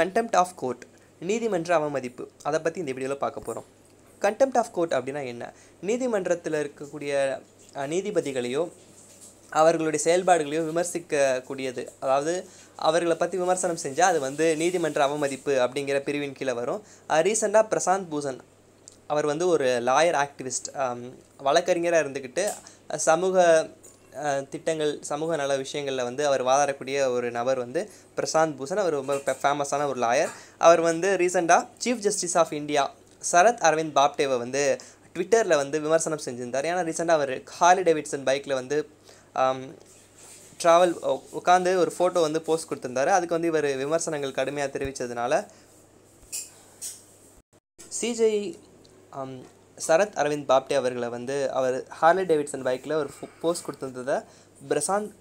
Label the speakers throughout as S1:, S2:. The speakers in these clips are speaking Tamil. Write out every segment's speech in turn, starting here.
S1: கண்டெம்ட் ஆஃப் கோர்ட் நீதிமன்ற அவமதிப்பு அதை பற்றி இந்த வீடியோவில் பார்க்க போகிறோம் கண்டெம்ட் ஆஃப் கோர்ட் அப்படின்னா என்ன நீதிமன்றத்தில் இருக்கக்கூடிய நீதிபதிகளையோ அவர்களுடைய செயல்பாடுகளையும் விமர்சிக்கக்கூடியது அதாவது அவர்களை பற்றி விமர்சனம் செஞ்சால் அது வந்து நீதிமன்ற அவமதிப்பு அப்படிங்கிற பிரிவின் கீழே வரும் ரீசெண்டாக பிரசாந்த் பூஷன் அவர் வந்து ஒரு லாயர் ஆக்டிவிஸ்ட் வழக்கறிஞராக இருந்துக்கிட்டு சமூக திட்டங்கள் சமூக நல விஷயங்களில் வந்து அவர் வாதாடக்கூடிய ஒரு நபர் வந்து பிரசாந்த் பூஷன் அவர் ரொம்ப ஃபேமஸான ஒரு லாயர் அவர் வந்து ரீசெண்டாக chief justice of India Sharad Arvind பாப்டேவை வந்து ட்விட்டரில் வந்து விமர்சனம் செஞ்சுருந்தார் ஏன்னா ரீசெண்டாக அவர் ஹாலி டேவிட்சன் பைக்கில் வந்து ட்ராவல் உட்காந்து ஒரு ஃபோட்டோ வந்து போஸ்ட் கொடுத்துருந்தாரு அதுக்கு வந்து இவர் விமர்சனங்கள் கடுமையாக தெரிவித்ததுனால சிஜை சரத் அரவிந்த் பாப்டே அவர்களை வந்து அவர் ஹார்லி டேவிட்சன் பைக்கில் ஒரு போஸ்ட் கொடுத்துருந்ததை பிரசாந்த்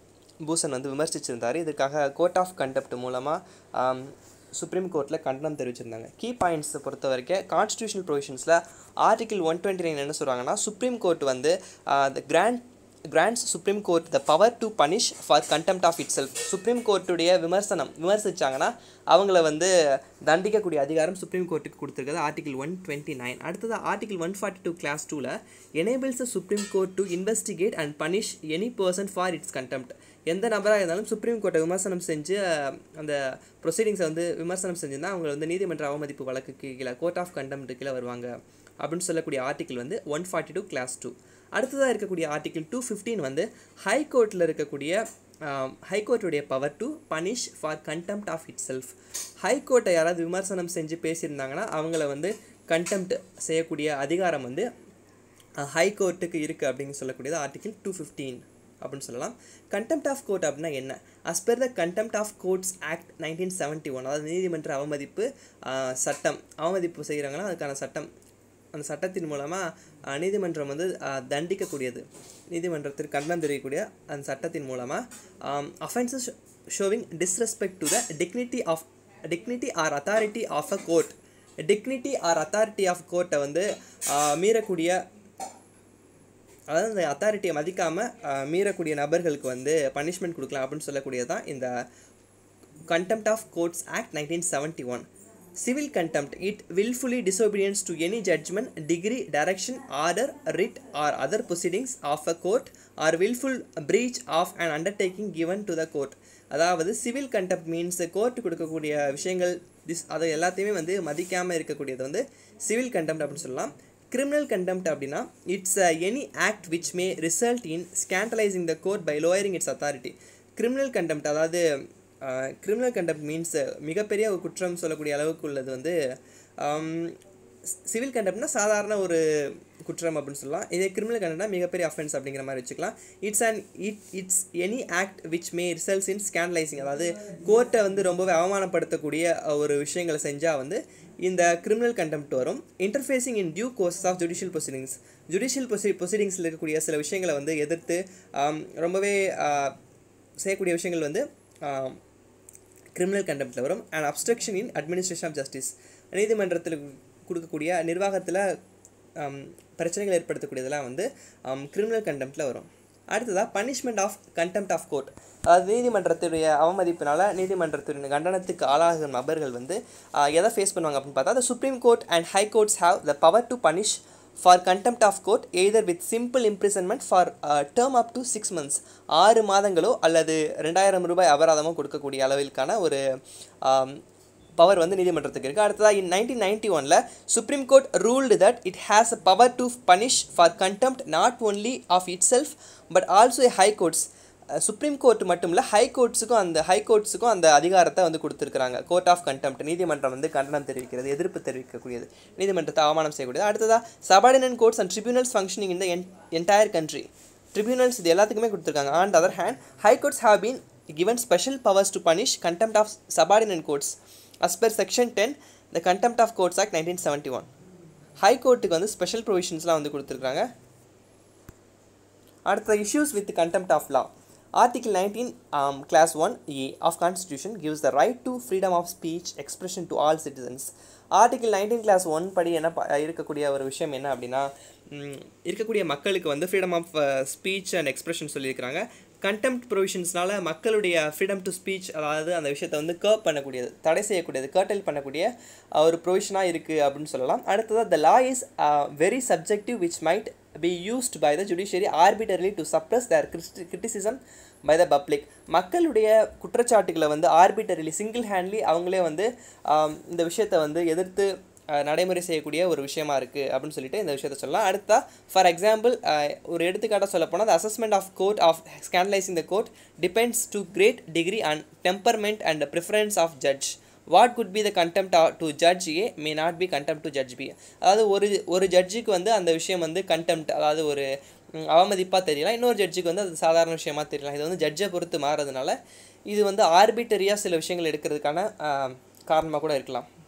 S1: பூஷன் வந்து விமர்சிச்சிருந்தார் இதுக்காக கோர்ட் ஆஃப் கண்டெப்ட் மூலமாக சுப்ரீம் கோர்ட்டில் கண்டனம் தெரிவிச்சிருந்தாங்க கீ பாயிண்ட்ஸை பொறுத்த வரைக்கும் கான்ஸ்டியூஷனல் ப்ரொவிஷன்ஸில் ஆர்டிகிள் ஒன் டுவெண்ட்டி நைன் என்ன சொல்கிறாங்கன்னா சுப்ரீம் கோர்ட் வந்து the grant grants supreme court the power to punish for contempt of itself supreme கோர்ட்டுடைய விமர்சனம் விமர்சித்தாங்கன்னா அவங்கள வந்து தண்டிக்கக்கூடிய அதிகாரம் சுப்ரீம் கோர்ட்டுக்கு கொடுத்துருக்குது ஆர்டிகிள் ஒன் டுவெண்ட்டி நைன் அடுத்தது article one forty two clause டூவில் enables supreme court to investigate and punish any person for its contempt எந்த நபராக இருந்தாலும் சுப்ரீம் கோர்ட்டை விமர்சனம் செஞ்சு அந்த ப்ரொசீடிங்ஸை வந்து விமர்சனம் செஞ்சுருந்தால் அவங்க வந்து நீதிமன்ற அவமதிப்பு வழக்கு கீழே கோர்ட் ஆஃப் கண்டெம்ட் கீழே வருவாங்க அப்படின்னு சொல்லக்கூடிய ஆர்டிக்கிள் வந்து one forty two clause two அடுத்ததாக இருக்கக்கூடிய ஆர்டிகிள் டூ ஃபிஃப்டீன் வந்து ஹைகோர்ட்டில் இருக்கக்கூடிய ஹைகோர்ட்டுடைய power to punish for contempt of itself ஹைகோர்ட்டை யாராவது விமர்சனம் செஞ்சு பேசியிருந்தாங்கன்னா அவங்கள வந்து கண்டெம்ட் செய்யக்கூடிய அதிகாரம் வந்து ஹைகோர்ட்டுக்கு இருக்குது அப்படின்னு சொல்லக்கூடியது ஆர்டிகிள் டூ ஃபிஃப்டீன் அப்படின்னு சொல்லலாம் கண்டெம்ட் ஆஃப் கோர்ட் அப்படின்னா என்ன as per the contempt of courts act nineteen seventy one அதாவது நீதிமன்ற அவமதிப்பு சட்டம் அவமதிப்பு செய்கிறாங்கன்னா அதுக்கான சட்டம் அந்த சட்டத்தின் மூலமாக நீதிமன்றம் வந்து தண்டிக்கக்கூடியது நீதிமன்றத்திற்கு கண்டனம் தெரியக்கூடிய அந்த சட்டத்தின் மூலமாக offences showing disrespect to the dignity of dignity or authority of a court dignity or authority of கோர்ட்டை வந்து மீறக்கூடிய அதாவது இந்த அத்தாரிட்டியை மதிக்காமல் மீறக்கூடிய நபர்களுக்கு வந்து பனிஷ்மெண்ட் கொடுக்கலாம் அப்படின்னு சொல்லக்கூடியதான் இந்த contempt of courts act nineteen seventy one civil contempt it wilfully disobedience to any judgment decree direction order writ or other proceedings of a court or wilful breach of and undertaking given to the court அதாவது சிவில் கண்டெப்ட் மீன்ஸ் கோர்ட் கொடுக்கக்கூடிய விஷயங்கள் திஸ் அதை எல்லாத்தையுமே வந்து மதிக்காமல் இருக்கக்கூடியது வந்து சிவில் கண்டெம்ட் அப்படின்னு சொல்லலாம் கிரிமினல் கண்டெம்ட் அப்படின்னா it's any act which may result in scandalising the court by lowering its authority criminal contempt அதாவது கிரிமினல் கண்டப்ட் மீன்ஸ் மிகப்பெரிய ஒரு குற்றம் சொல்லக்கூடிய அளவுக்கு உள்ளது வந்து சிவில் கண்டப்ட்னா சாதாரண ஒரு குற்றம் அப்படின்னு சொல்லலாம் இதே கிரிமினல் கண்டனா மிகப்பெரிய அஃபென்ஸ் அப்படிங்கிற மாதிரி வச்சுக்கலாம் it's and it it's any act which may results in scandalising அதாவது கோர்ட்டை வந்து ரொம்பவே அவமானப்படுத்தக்கூடிய ஒரு விஷயங்களை செஞ்சால் வந்து இந்த கிரிமினல் கண்டெம்ட் வரும் interfacing in due course of judicial proceedings judicial ப்ரொசீ ப்ரொசீடிங்ஸில் இருக்கக்கூடிய சில விஷயங்களை வந்து எதிர்த்து ரொம்பவே செய்யக்கூடிய விஷயங்கள் வந்து கிரிமினல் கண்டெம்ட்டில் வரும் and obstruction in administration of justice நீதிமன்றத்தில் கொடுக்கக்கூடிய நிர்வாகத்தில் um, பிரச்சனைகள் ஏற்படுத்தக்கூடியதெல்லாம் வந்து கிரிமினல் um, கண்டெம்ட்டில் வரும் அடுத்ததாக punishment of contempt of court அதாவது நீதிமன்றத்துடைய அவமதிப்பினால் நீதிமன்றத்துடைய கண்டனத்துக்கு ஆளாகும் நபர்கள் வந்து uh, எதை ஃபேஸ் பண்ணுவாங்க அப்படின்னு பார்த்தா the supreme court and high courts have the power to punish for contempt of court either with simple imprisonment for term up to six months ஆறு மாதங்களோ அல்லது ரெண்டாயிரம் ரூபாய் அபராதமோ கொடுக்கக்கூடிய அளவிற்கான ஒரு பவர் வந்து நீதிமன்றத்துக்கு இருக்குது அடுத்ததாக இன் நைன்டீன் நைன்டி ஒனில் supreme court ruled that it has a power to punish for contempt not only of itself but also high courts supreme court மட்டும் இல்லை ஹை கோர்ட்ஸுக்கும் அந்த ஹை கோர்ட்ஸுக்கும் அந்த அதிகாரத்தை வந்து கொடுத்துருக்காங்க கோர்ட் ஆஃப் கண்டெம்ட் நீதிமன்றம் வந்து கண்டனம் தெரிவிக்கிறது எதிர்ப்பு தெரிவிக்கக்கூடியது நீதிமன்றத்தை அவமானம் செய்யக்கூடியது அடுத்ததாக subordinate courts and tribunals functioning இந்த என் என்டையர் கண்ட்ரி ட்ரிபியூனல்ஸ் இது எல்லாத்துக்குமே கொடுத்துருக்காங்க on other hand high courts have been given special powers to punish contempt of subordinate courts as per section ten the contempt of courts act nineteen seventy one high கோர்ட்டுக்கு வந்து ஸ்பெஷல் ப்ரொவிஷன்ஸ்லாம் வந்து கொடுத்துருக்காங்க அடுத்த issues with contempt of law Article nineteen um, one 1A of Constitution gives the right to freedom of speech expression to all citizens article nineteen clause one படி என்ன இருக்கக்கூடிய ஒரு விஷயம் என்ன அப்படின்னா இருக்கக்கூடிய மக்களுக்கு வந்து freedom of speech and expression சொல்லியிருக்கிறாங்க கண்டெம்ட் ப்ரொவிஷன்ஸ்னால மக்களுடைய ஃப்ரீடம் டு ஸ்பீச் அதாவது அந்த விஷயத்தை வந்து கர்வ் பண்ணக்கூடியது தடை செய்யக்கூடியது கர்டல் பண்ணக்கூடிய ஒரு ப்ரொவிஷனாக இருக்குது அப்படின்னு சொல்லலாம் அடுத்ததாக the law is very subjective which might be used by the judiciary arbitrarily to suppress their their criticism by the public மக்களுடைய குற்றச்சாட்டுகளை வந்து ஆர்பிட்டர்லி சிங்கிள் ஹேண்ட்லி அவங்களே வந்து இந்த விஷயத்தை வந்து எதிர்த்து நடைமுறை செய்யக்கூடிய ஒரு விஷயமா இருக்குது அப்படின்னு சொல்லிட்டு இந்த விஷயத்த சொல்லலாம் அடுத்தா ஃபார் எக்ஸாம்பிள் ஒரு எடுத்துக்காட்டாக சொல்லப்போனால் the assessment of court of scandalising the court depends to great degree and temperament and preference of judge what could be the contempt to judge A may not be contempt to judge B அதாவது ஒரு ஒரு ஜட்ஜுக்கு வந்து அந்த விஷயம் வந்து கண்டெம் அதாவது ஒரு அவமதிப்பாக தெரியலாம் இன்னொரு ஜட்ஜுக்கு வந்து அது சாதாரண விஷயமா தெரியலாம் இது வந்து ஜட்ஜை பொறுத்து மாறதுனால இது வந்து ஆர்பிட்டரியாக சில விஷயங்கள் எடுக்கிறதுக்கான காரணமாக கூட இருக்கலாம்